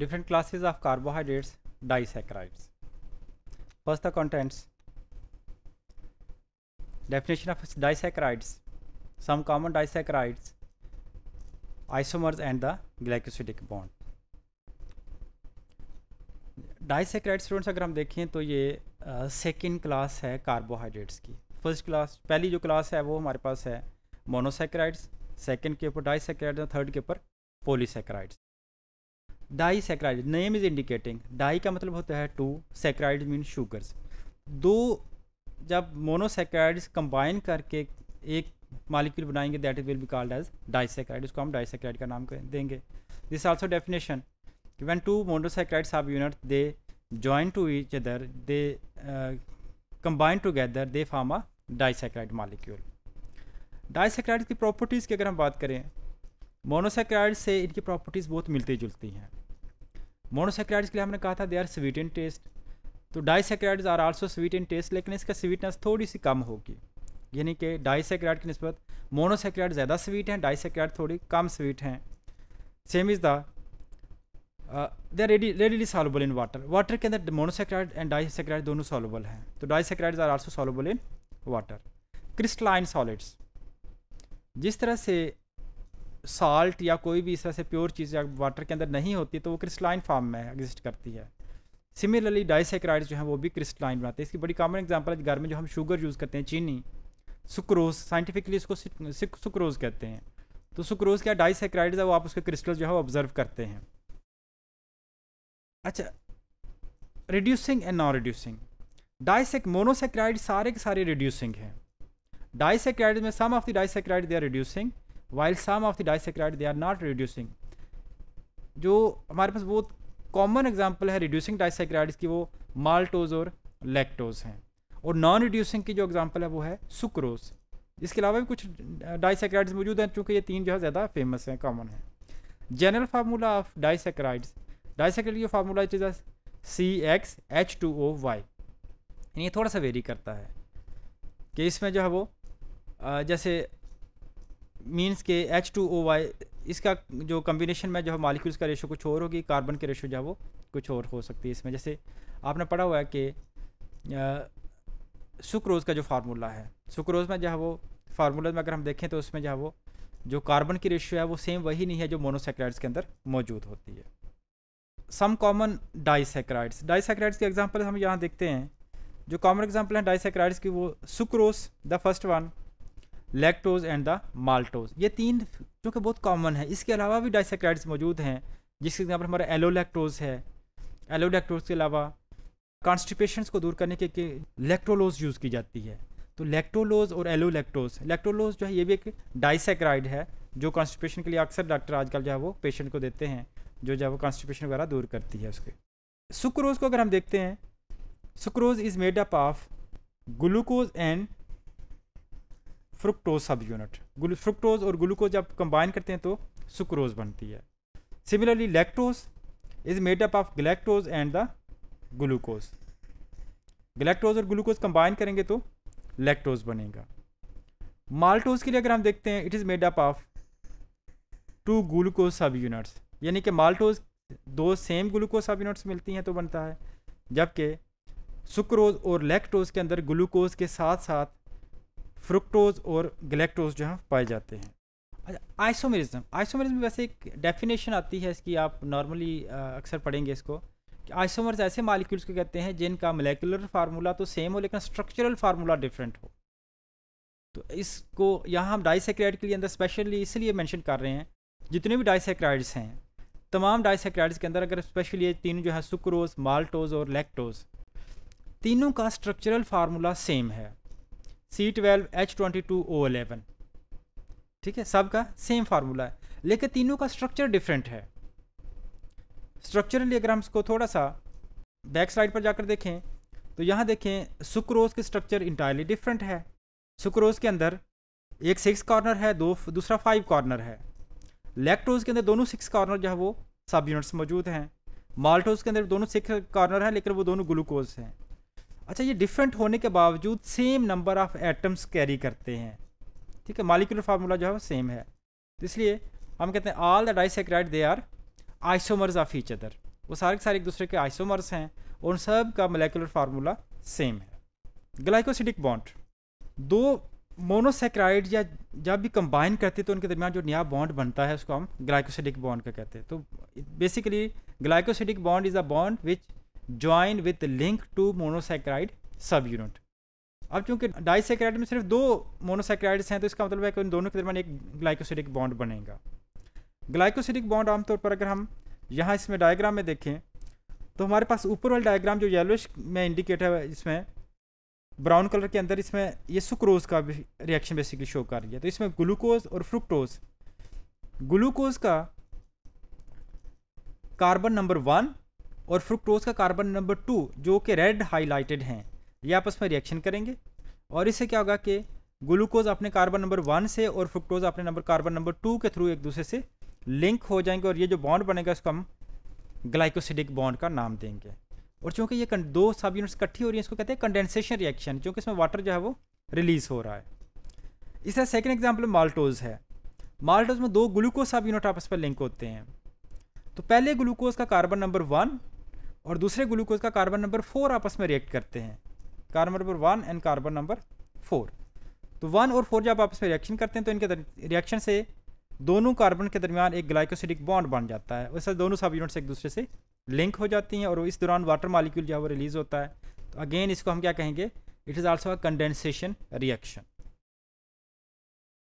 different classes of carbohydrates disaccharides first the contents definition of disaccharides some common disaccharides isomers and the glycosidic bond disaccharide students अगर हम देखें तो ये second uh, class है carbohydrates की first class पहली जो क्लास है वो हमारे पास है मोनोसेक्राइड्स सेकेंड के ऊपर डाइसेक्राइड्स और थर्ड के ऊपर polysaccharides disaccharide name is indicating di का मतलब होता है टू सेक्राइड मीन शुगर्स दो जब मोनोसेक्राइड्स कंबाइन करके एक मालिक्यूल बनाएंगे that will be called as disaccharide उसको हम डाइसेक्राइड का नाम देंगे this also definition when two monosaccharide subunits they join to each other they they uh, combine together they form a disaccharide molecule disaccharide की properties की अगर हम बात करें मोनोसेक्राइड से इनकी प्रॉपर्टीज़ बहुत मिलती जुलती हैं मोनोसेक्राइड्स के लिए हमने कहा था they are sweet in taste तो disaccharides are also sweet in taste लेकिन इसका स्वीटनेस थोड़ी सी कम होगी यानी कि डाइसेक्राइड की नस्बत मोनोसेक्राइड ज़्यादा स्वीट हैं डाइसेक्राइड थोड़ी कम स्वीट हैं same is the they are ready readily soluble in water water के अंदर मोनोसेक्राइड एंड डाइसेक्राइड दोनों सॉलेबल हैं तो saccharide are also soluble in water crystalline solids जिस तरह से साल्ट या कोई भी इस तरह से प्योर चीज़ या वाटर के अंदर नहीं होती तो वो क्रिस्टलाइन फॉर्म में एग्जिस्ट करती है सिमिलरली डाइसेक्राइड जो है वो भी क्रिस्टलाइन बनाते हैं इसकी बड़ी कॉमन एग्जाम्पल है घर में जो हम शुगर यूज़ करते हैं चीनी सुक्रोज साइंटिफिकली इसको सुक्रोज कहते हैं तो सुक्रोज क्या डाइसेक्राइड है वो आप उसके क्रिस्टल जो है वो ऑब्जर्व करते हैं अच्छा रिड्यूसिंग एंड नॉन रिड्यूसिंग डाइसेक मोनोसेक्राइड सारे के सारे रिड्यूसिंग हैं डाइसेक्राइड में some of the disaccharide they are reducing while some of the disaccharide they are not reducing जो हमारे पास बहुत कॉमन एग्जाम्पल है रिड्यूसिंग डाइसेक्राइड की वो माल्टोज और लेक्टोज हैं और नॉन रिड्यूसिंग की जो एग्जाम्पल है वो है सुक्रोज इसके अलावा भी कुछ डाइसेक्राइड्स मौजूद हैं चूँकि ये तीन जो है ज़्यादा फेमस हैं कॉमन हैं general formula of disaccharides disaccharide की फार्मूला चीज़ C X H two O Y यानी थोड़ा सा वेरी करता है कि इसमें जो है वो जैसे मीन्स के एच टू ओ वाई इसका जो कम्बिनेशन में जो है मालिक्यूल्स का रेशो कुछ और होगी कार्बन के रेशो जो है वो कुछ और हो सकती है इसमें जैसे आपने पढ़ा हुआ है कि सुक्रोज़ का जो फार्मूला है सुक्रोज़ में जो है वो फार्मूला में अगर हम देखें तो उसमें जो है वो जो कार्बन की रेशो है वो सेम वही नहीं है जो मोनोसेक्राइड्स के अंदर मौजूद होती है सम कॉमन डाइसेक्राइड्स डाइसेक्राइड्स के एग्ज़ाम्पल हम यहाँ देखते हैं जो कॉमन एग्जाम्पल हैं डाइसेक्राइड्स की वो sucrose the first one lactose and the maltose ये तीन जो कि बहुत कॉमन है इसके अलावा भी डाइसेक्राइड्स मौजूद हैं जिसके एग्जाम्पल हमारा एलोलैक्टोज है एलोलैक्टोज के अलावा कॉन्स्टिपेशन को दूर करने के, के लेक्टोलोज यूज़ की जाती है तो लेक्टोलोज और एलोलैक्टोज लेक्टोलोज जो है ये भी एक डाइसेक्राइड है जो कॉन्स्टिपेशन के लिए अक्सर डॉक्टर आजकल जो है वो पेशेंट को देते हैं जो जो है वो कॉन्स्टिपेशन वगैरह दूर करती है उसके सुक्रोज को अगर हम देखते हैं sucrose is made up of glucose and fructose subunit fructose और ग्लूकोज जब कंबाइन करते हैं तो सुक्रोज बनती है similarly lactose is made up of galactose and the glucose galactose और ग्लूकोज कंबाइन करेंगे तो लैक्टोज बनेगा माल्टोज के लिए अगर हम देखते हैं it is made up of two glucose subunits यानी कि माल्टोज दो सेम ग्लूकोज सब यूनिट्स मिलती हैं तो बनता है जबकि सुक्रोज और लैक्टोज के अंदर ग्लूकोज के साथ साथ फ्रुक्टोज और गलेक्टोज जो है पाए जाते हैं आइसोमेरिज्म अच्छा, आइसोमेरिज्म वैसे एक डेफिनेशन आती है इसकी आप नॉर्मली अक्सर पढ़ेंगे इसको कि आइसोमर्स ऐसे मालिक्यूल्स को कहते हैं जिनका मोलेकुलर फार्मूला तो सेम हो लेकिन स्ट्रक्चरल फार्मूला डिफरेंट हो तो इसको यहाँ हम डाइसेक्राइड के लिए अंदर स्पेशली इसलिए मेंशन कर रहे हैं जितने भी डाइसेक्राइड्स हैं तमाम डाइसेक्राइड्स के अंदर अगर स्पेशली ये तीन जो है सुक्रोज माल्टोज और लैक्टोज तीनों का स्ट्रक्चरल फार्मूला सेम है C twelve H twenty two O eleven ठीक है सबका सेम फार्मूला है लेकिन तीनों का स्ट्रक्चर डिफरेंट है स्ट्रक्चरल हम इसको थोड़ा सा बैक साइड पर जाकर देखें तो यहाँ देखें सुक्रोज के स्ट्रक्चर इंटायरली डिफरेंट है सुक्रोज के अंदर एक सिक्स कॉर्नर है दो दूसरा फाइव कॉर्नर है लेक्टोज के अंदर दोनों सिक्स कॉर्नर जो है वो सब यूनिट्स मौजूद हैं माल्टोज के अंदर दोनों सिक्स कॉर्नर हैं लेकिन वो दोनों ग्लूकोज हैं अच्छा ये डिफरेंट होने के बावजूद same number of atoms carry करते हैं ठीक है मालिकुलर फार्मूला जो है वो सेम है तो इसलिए हम कहते हैं all the disaccharide they are isomers of each other वो सारे के सारे एक दूसरे के आइसोमर्स हैं उन सब का मोलिकुलर फार्मूला सेम है ग्लाइकोसिडिक बॉन्ड दो मोनोसेक्राइड या जब भी कंबाइन करते हैं तो उनके दरमियान जो नया बॉन्ड बनता है उसको हम ग्लाइकोसिडिक बॉन्ड का कहते हैं तो basically glycosidic bond is a bond which join with link two monosaccharide subunit अब चूंकि डाइसेक्राइड में सिर्फ दो मोनोसाइक्राइड्स हैं तो इसका मतलब है कि उन दोनों के दरमियान एक ग्लाइकोसिडिक बॉन्ड बनेगा ग्लाइकोसिडिक बॉन्ड आमतौर पर अगर हम यहाँ इसमें डायग्राम में देखें तो हमारे पास ऊपर वाला डायग्राम जो येलोश में इंडिकेट है इसमें ब्राउन कलर के अंदर इसमें ये सुक्रोज का रिएक्शन बेसिकली शो कर रही है तो इसमें ग्लूकोज और फ्रुक्टोज ग्लूकोज का कार्बन नंबर वन और फ्रुक्टोज का कार्बन नंबर टू जो कि रेड हाईलाइटेड हैं ये आपस में रिएक्शन करेंगे और इससे क्या होगा कि ग्लूकोज अपने कार्बन नंबर वन से और फ्रुक्टोज अपने नंबर कार्बन नंबर टू के थ्रू एक दूसरे से लिंक हो जाएंगे और ये जो बॉन्ड बनेगा इसको हम ग्लाइकोसिडिक बॉन्ड का नाम देंगे और चूँकि ये दो सब यूनिट्स इकट्ठी हो रही है इसको कहते हैं कंडेंसेशन रिएक्शन चूँकि इसमें वाटर जो है वो रिलीज़ हो रहा है इस तरह सेकेंड एग्जाम्पल माल्टोज है माल्टोज में दो ग्लूकोज सब यूनिट आपस में लिंक होते हैं तो पहले ग्लूकोज का कार्बन नंबर वन और दूसरे ग्लूकोज का कार्बन नंबर फोर आपस में रिएक्ट करते हैं carbon number one and carbon number four तो वन और फोर जब आपस में रिएक्शन करते हैं तो इनके रिएक्शन से दोनों कार्बन के दरमियान एक ग्लाइकोसिडिक बॉन्ड बन जाता है वैसे दोनों सब यूनिट्स एक दूसरे से लिंक हो जाती हैं और इस दौरान वाटर मालिक्यूल जो है वो रिलीज़ होता है तो अगेन इसको हम क्या कहेंगे it is also a condensation reaction